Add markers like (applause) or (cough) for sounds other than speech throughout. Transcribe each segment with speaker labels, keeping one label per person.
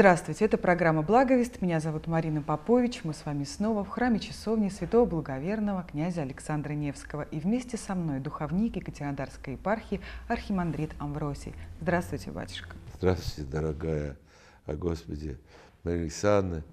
Speaker 1: Здравствуйте, это программа «Благовест». Меня зовут Марина Попович. Мы с вами снова в храме часовни святого благоверного князя Александра Невского. И вместе со мной духовник Екатеринодарской епархии архимандрит Амвросий. Здравствуйте, батюшка.
Speaker 2: Здравствуйте, дорогая о Господи Мария Александровна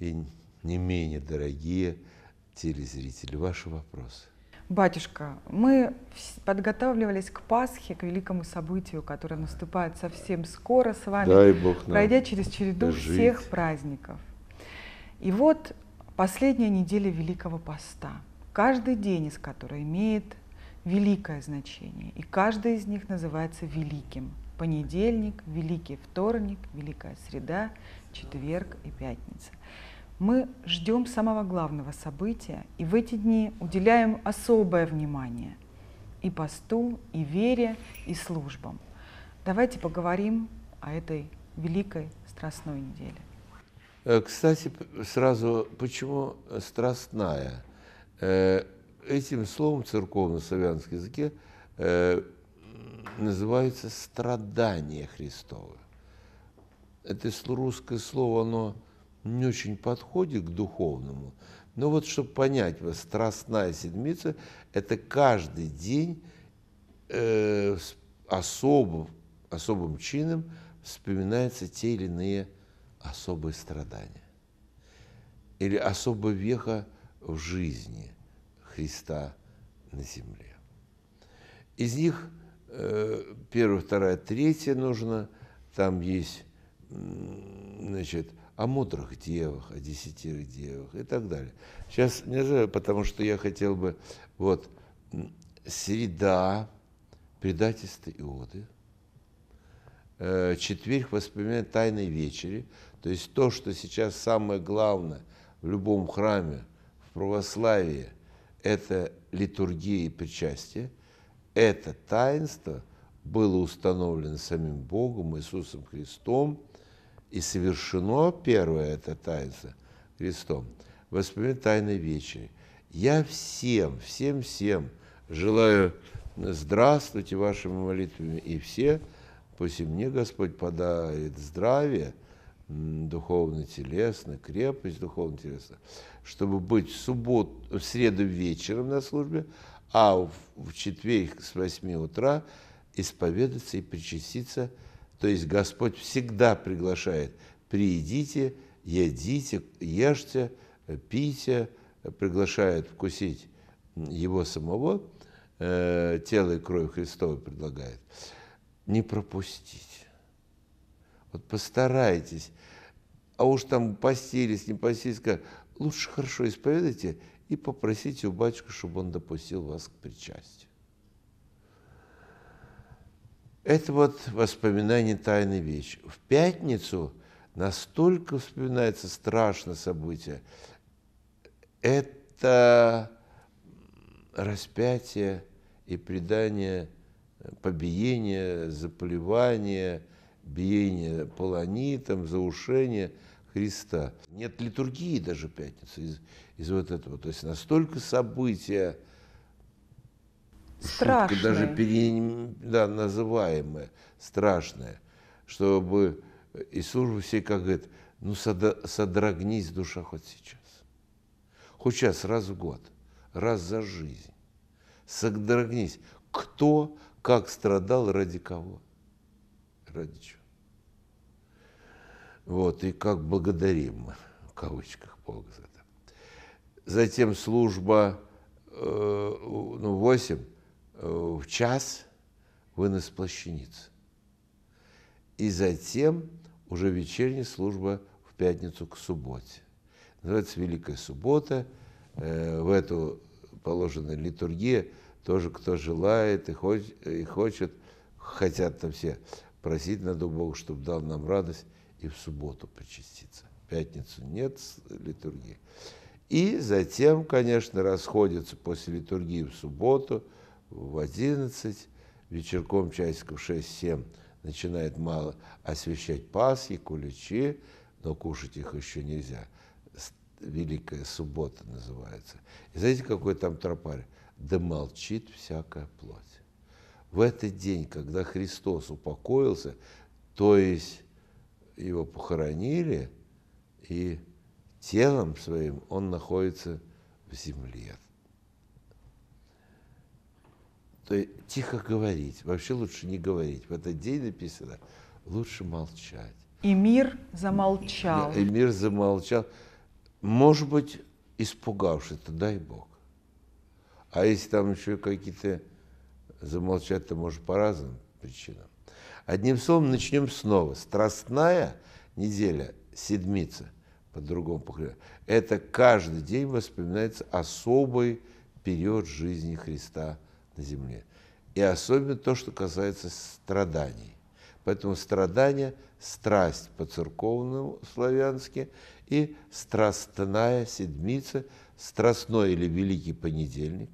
Speaker 2: и не менее дорогие телезрители. Ваши вопросы.
Speaker 1: Батюшка, мы подготавливались к Пасхе, к великому событию, которое наступает совсем скоро с вами, Дай Бог пройдя через череду жить. всех праздников. И вот последняя неделя Великого Поста, каждый день из которой имеет великое значение, и каждый из них называется великим. Понедельник, Великий вторник, Великая среда, четверг и пятница мы ждем самого главного события и в эти дни уделяем особое внимание и посту, и вере, и службам. Давайте поговорим о этой великой страстной неделе.
Speaker 2: Э, кстати, сразу, почему страстная? Э, этим словом в церковно-славянском языке э, называется страдание Христово. Это русское слово, оно не очень подходит к духовному, но вот чтобы понять, вас, страстная седмица – это каждый день э, особо, особым чином вспоминаются те или иные особые страдания или особая веха в жизни Христа на земле. Из них э, первая, вторая, третья нужно. Там есть значит, о мудрых девах, о десятерых девах и так далее. Сейчас не знаю, потому что я хотел бы, вот, среда, предательство Иоды, э, четверг воспоминания Тайной Вечери, то есть то, что сейчас самое главное в любом храме, в православии, это литургия и причастие, это таинство было установлено самим Богом, Иисусом Христом – и совершено первое это таинство Христом. Воспоминание Тайной Вечери. Я всем, всем, всем желаю здравствуйте вашими молитвами. И все, пусть и мне Господь подарит здравие, духовно-телесно, крепость духовно-телесно, чтобы быть в субботу, в среду вечером на службе, а в, в четверг с 8 утра исповедаться и причаститься – то есть Господь всегда приглашает, приидите, едите, ешьте, пейте, приглашает вкусить Его самого, э, тело и кровь Христова предлагает. Не пропустите. Вот постарайтесь. А уж там постились, не постились, как... лучше хорошо исповедайте и попросите у батюшка, чтобы он допустил вас к причастию. Это вот воспоминание тайной вещи. В пятницу настолько вспоминается страшное событие. Это распятие и предание побиение, заплевание, биение полонитом, заушение Христа. Нет литургии даже пятницы из, из вот этого. То есть настолько события
Speaker 1: страшное. шутка, даже
Speaker 2: пере, да, называемая, страшная, чтобы Иисус же все как говорит, ну содрогнись душа хоть сейчас. Хоть сейчас, раз в год, раз за жизнь. Содрогнись. Кто как страдал, ради кого? Ради чего? Вот, и как благодарим, мы в кавычках, Бога за это. Затем служба э, ну, восемь Э, в час вынос плащаниц. И затем уже вечерняя служба в пятницу к субботе. Называется Великая Суббота. Э, в эту положенную литургию Тоже, кто желает и хочет, хотят там все просить надо Бога, чтобы дал нам радость и в субботу причаститься. В пятницу нет литургии. И затем, конечно, расходятся после литургии в субботу – в 11, вечерком часиков 6-7 начинает мало освещать пасхи, куличи, но кушать их еще нельзя. Великая суббота называется. И знаете, какой там тропарь? Да молчит всякая плоть. В этот день, когда Христос упокоился, то есть его похоронили, и телом своим он находится в земле то есть тихо говорить, вообще лучше не говорить. В этот день написано, лучше молчать.
Speaker 1: И мир замолчал. и
Speaker 2: мир замолчал. Может быть, испугавшись, то дай Бог. А если там еще какие-то замолчать, то может по разным причинам. Одним словом, начнем снова. Страстная неделя, седмица, по-другому покрывает, это каждый день воспоминается особый период жизни Христа – на земле. И особенно то, что касается страданий. Поэтому страдания – страсть по-церковному славянски и страстная седмица, страстной или великий понедельник.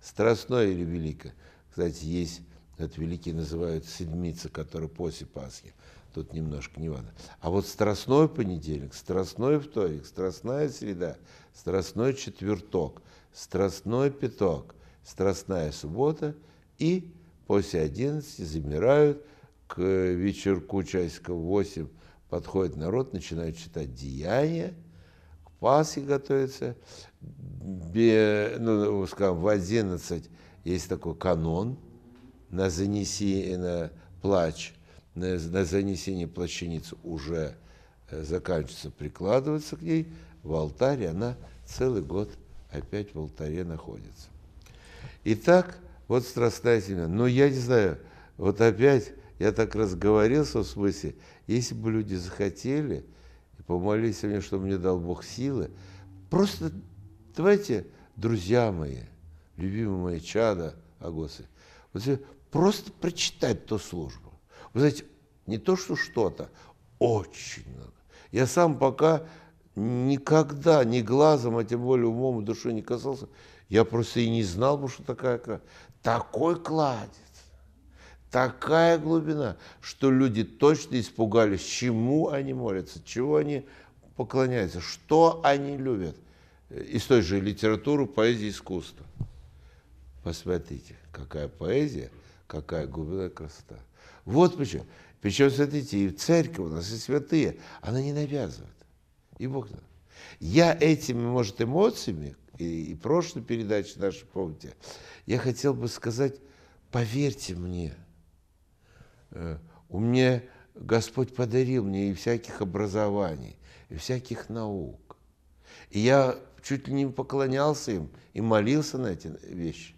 Speaker 2: Страстной или великое. Кстати, есть, этот великий называют седмица, который после Пасхи. Тут немножко не важно. А вот страстной понедельник, страстной вторник, страстная среда, страстной четверток, страстной пяток, Страстная суббота, и после 11 замирают, к вечерку часиков 8 подходит народ, начинают читать деяния, к Пасхе готовится, ну, ну скажем, в 11 есть такой канон на, занесение на плач, на, на занесение плащаницы уже э, заканчивается, прикладывается к ней, в алтарь, она целый год опять в алтаре находится. Итак, вот страстная семья. Но я не знаю, вот опять я так разговорился в смысле, если бы люди захотели, и помолились мне, чтобы мне дал Бог силы, просто давайте, друзья мои, любимые мои чада, агосы, вот просто прочитать ту службу. Вы знаете, не то что что-то, очень много. Я сам пока никогда ни глазом, а тем более умом и душой не касался, я просто и не знал бы, что такая кладь. Такой кладец, такая глубина, что люди точно испугались, чему они молятся, чего они поклоняются, что они любят. Из той же литературы, поэзии, искусства. Посмотрите, какая поэзия, какая глубина красота. Вот почему. Причем, смотрите, и церковь у нас, и святые, она не навязывает. И Бог нам. Я этими, может, эмоциями, и, и прошлой передачи нашей, помните, я хотел бы сказать, поверьте мне, э, у меня Господь подарил мне и всяких образований, и всяких наук. И я чуть ли не поклонялся им и молился на эти вещи.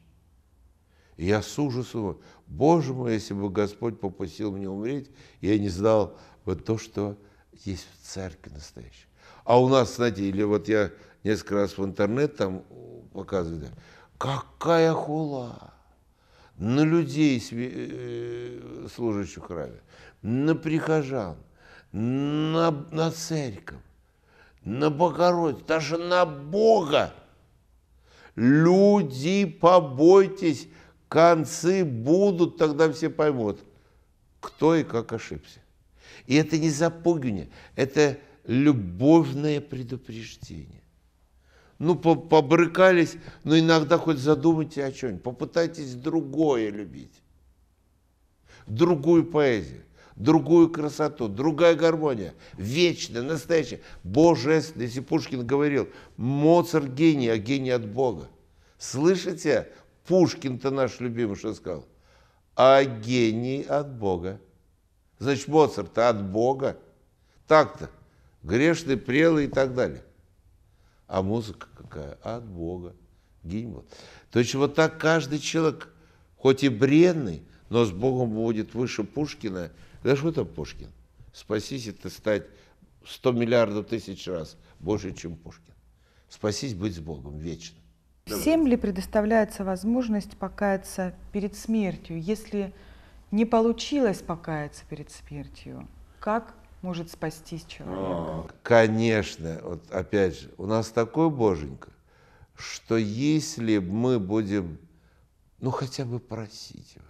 Speaker 2: И я с ужасом, боже мой, если бы Господь попустил мне умереть, я не знал вот то, что есть в церкви настоящей. А у нас, знаете, или вот я несколько раз в интернет там показываю, да, какая хула на людей, э, э, служащих храме, на прихожан, на, на церковь, на Богородицу, даже на Бога. Люди, побойтесь, концы будут, тогда все поймут, кто и как ошибся. И это не запугивание, это любовное предупреждение. Ну, побрыкались, но иногда хоть задумайте о чем-нибудь. Попытайтесь другое любить. Другую поэзию, другую красоту, другая гармония. Вечная, настоящая, божественная. Если Пушкин говорил, Моцарт гений, а гений от Бога. Слышите, Пушкин-то наш любимый, что сказал? А гений от Бога. Значит, Моцарт-то от Бога. Так-то. Грешный, прелый и так далее. А музыка какая? От Бога. Гимн. То есть вот так каждый человек, хоть и бренный, но с Богом будет выше Пушкина. Да что там Пушкин? Спасись это стать 100 миллиардов тысяч раз больше, чем Пушкин. Спасись быть с Богом вечно. Всем
Speaker 1: ли предоставляется возможность покаяться перед смертью, если не получилось покаяться перед смертью, как может спастись человек? А,
Speaker 2: конечно, вот опять же, у нас такой боженька, что если мы будем, ну хотя бы просить его,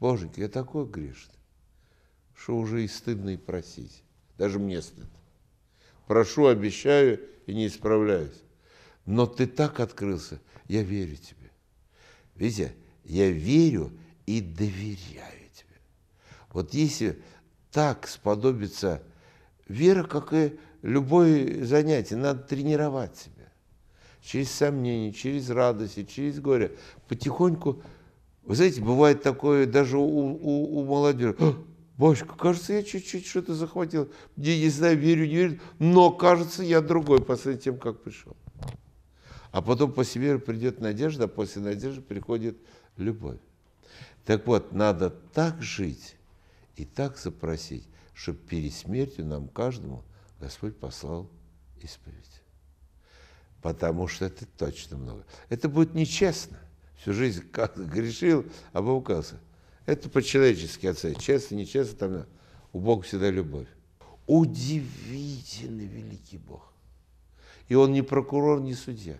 Speaker 2: боженька, я такой грешный, что уже и стыдно и просить, даже мне стыдно. Прошу, обещаю и не исправляюсь. Но ты так открылся, я верю тебе. Видите, я верю, и доверяю тебе. Вот если так сподобится вера, как и любое занятие, надо тренировать себя. Через сомнения, через радость, через горе. Потихоньку, вы знаете, бывает такое даже у, у, у молодежи. «А, Божечка, кажется, я чуть-чуть что-то захватил. Я не знаю, верю, не верю, но, кажется, я другой после тем, как пришел. А потом после веры придет надежда, а после надежды приходит любовь. Так вот, надо так жить и так запросить, чтобы перед смертью нам каждому Господь послал исповедь. Потому что это точно много. Это будет нечестно. Всю жизнь (laughs) как грешил, а Это по-человечески оценить. Честно, нечестно, там у Бога всегда любовь. Удивительный великий Бог. И он не прокурор, не судья.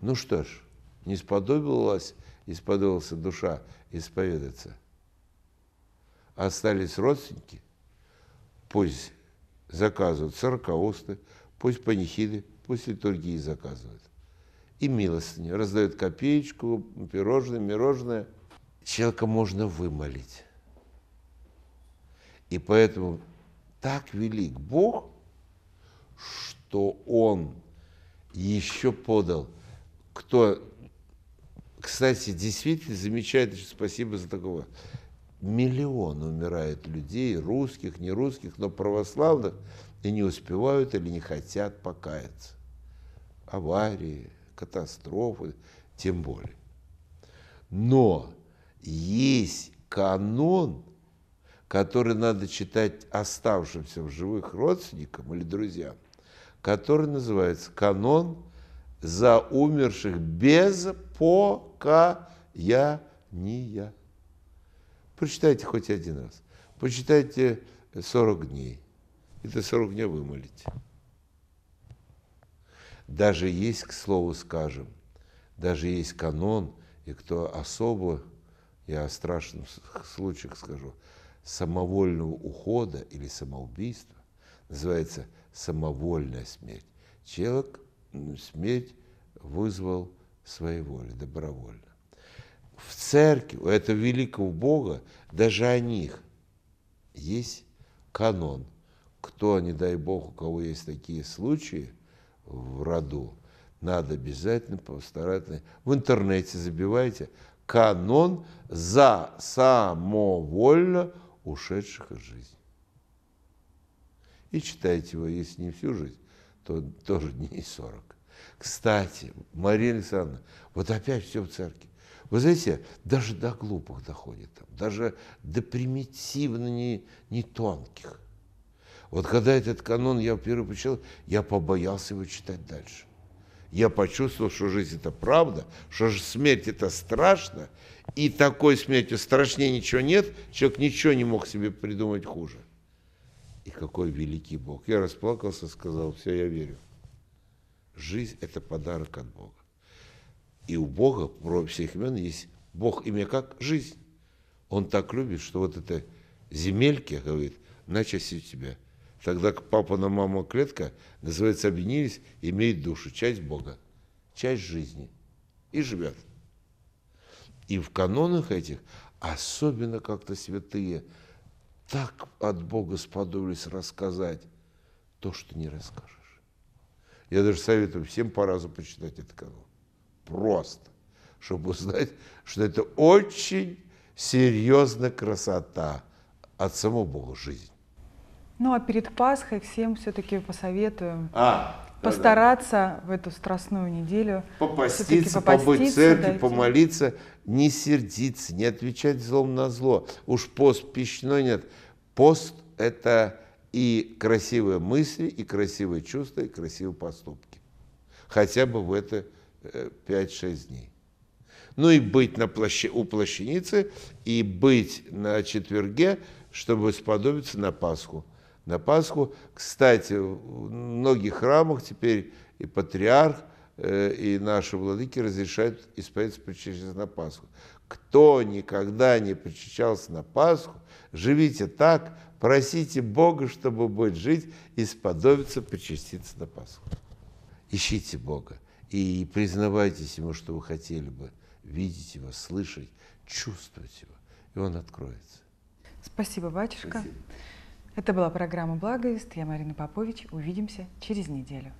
Speaker 2: Ну что ж, не сподобилось исподолся душа исповедаться. Остались родственники, пусть заказывают сорокоусты, пусть панихиды, пусть литургии заказывают. И милостыню, раздают копеечку, пирожное, мирожное. Человека можно вымолить. И поэтому так велик Бог, что Он еще подал, кто кстати, действительно замечательно, спасибо за такого. Миллион умирает людей, русских, не русских, но православных, и не успевают или не хотят покаяться. Аварии, катастрофы, тем более. Но есть канон, который надо читать оставшимся в живых родственникам или друзьям, который называется «Канон за умерших без покаяния. Прочитайте хоть один раз. Почитайте 40 дней. Это 40 дней вымолите Даже есть, к слову скажем, даже есть канон, и кто особо, я о страшных случаях скажу, самовольного ухода или самоубийства, называется самовольная смерть. Человек смерть вызвал своей воли, добровольно. В церкви у этого великого Бога даже о них есть канон. Кто, не дай Бог, у кого есть такие случаи в роду, надо обязательно постараться. В интернете забивайте канон за самовольно ушедших из жизни. И читайте его, если не всю жизнь, то тоже дней 40. Кстати, Мария Александровна, вот опять все в церкви. Вы знаете, даже до глупых доходит там, даже до примитивно не, не тонких. Вот когда этот канон я впервые прочитал, я побоялся его читать дальше. Я почувствовал, что жизнь это правда, что же смерть это страшно, и такой смертью страшнее ничего нет, человек ничего не мог себе придумать хуже. И какой великий Бог. Я расплакался, сказал, все, я верю. Жизнь – это подарок от Бога. И у Бога, про всех имен, есть Бог имя как? Жизнь. Он так любит, что вот это земельки, говорит, начасть у тебя. Тогда папа на маму клетка, называется, объединились, имеет душу, часть Бога, часть жизни. И живет. И в канонах этих особенно как-то святые – так от Бога сподобились рассказать то, что не расскажешь. Я даже советую всем по разу почитать этот канал. Просто. Чтобы узнать, что это очень серьезная красота от самого Бога жизни.
Speaker 1: Ну а перед Пасхой всем все-таки посоветуем. А, постараться да. в эту страстную неделю попаститься, попаститься побыть в церкви, дойти. помолиться,
Speaker 2: не сердиться, не отвечать злом на зло. Уж пост пищной нет. Пост – это и красивые мысли, и красивые чувства, и красивые поступки. Хотя бы в это 5-6 э, дней. Ну и быть на плаще, у плащаницы, и быть на четверге, чтобы сподобиться на Пасху на Пасху. Кстати, в многих храмах теперь и патриарх, э, и наши владыки разрешают исповедоваться, причащаться на Пасху. Кто никогда не причащался на Пасху, живите так, просите Бога, чтобы будет жить, и сподобиться причаститься на Пасху. Ищите Бога и признавайтесь Ему, что вы хотели бы видеть Его, слышать, чувствовать Его, и Он откроется.
Speaker 1: Спасибо, батюшка. Спасибо. Это была программа «Благовест». Я Марина Попович. Увидимся через неделю.